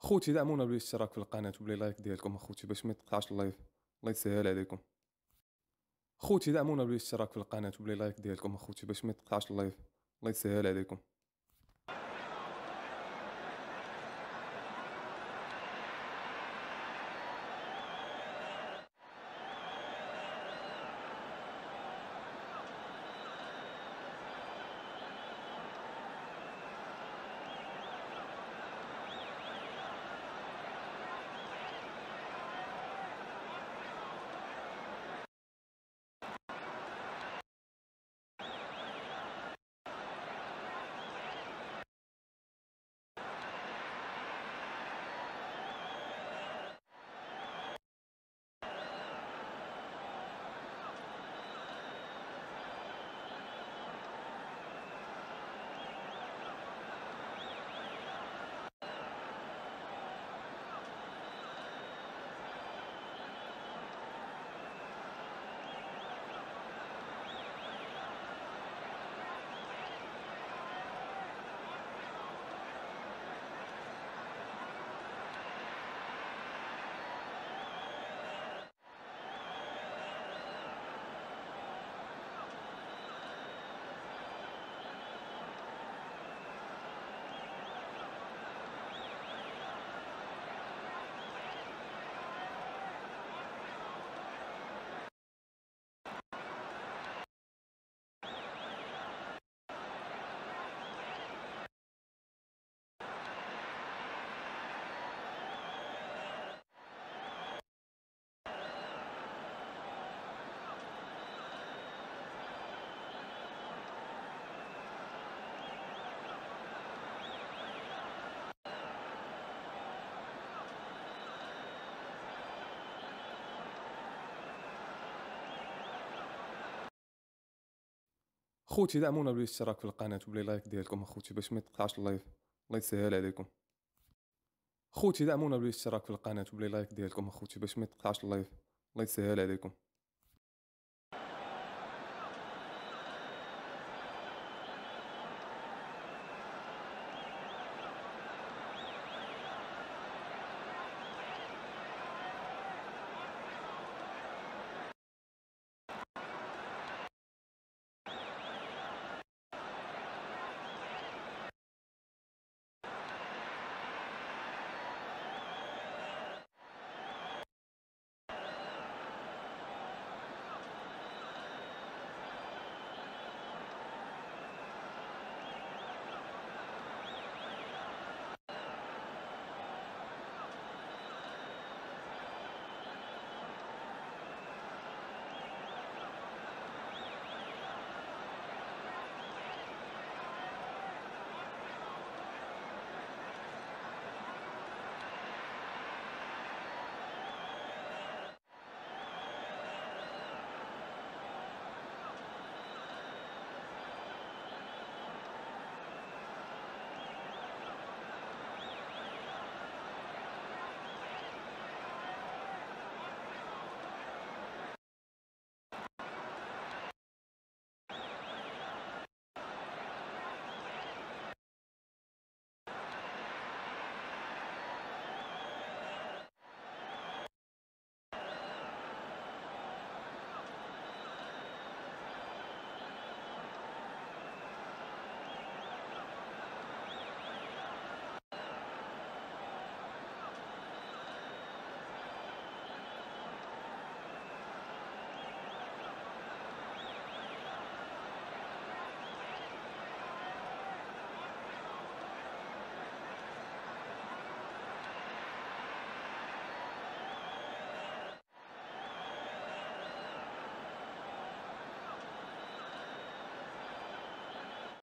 خوتي دعمونا بالاشتراك في القناه وباللايك ديالكم اخوتي باش ما يتقطعش اللايف الله يسهل عليكم خوتي دعمونا بالاشتراك في القناه وباللايك ديالكم اخوتي باش ما يتقطعش اللايف الله يسهل عليكم خوتي دعمونا بالاشتراك في القناه وبلي لايك ديالكم اخوتي باش ما يتقطعش اللايف الله يسهل عليكم خوتي دعمونا بالاشتراك في القناه وبلي لايك ديالكم اخوتي باش ما يتقطعش اللايف الله يسهل عليكم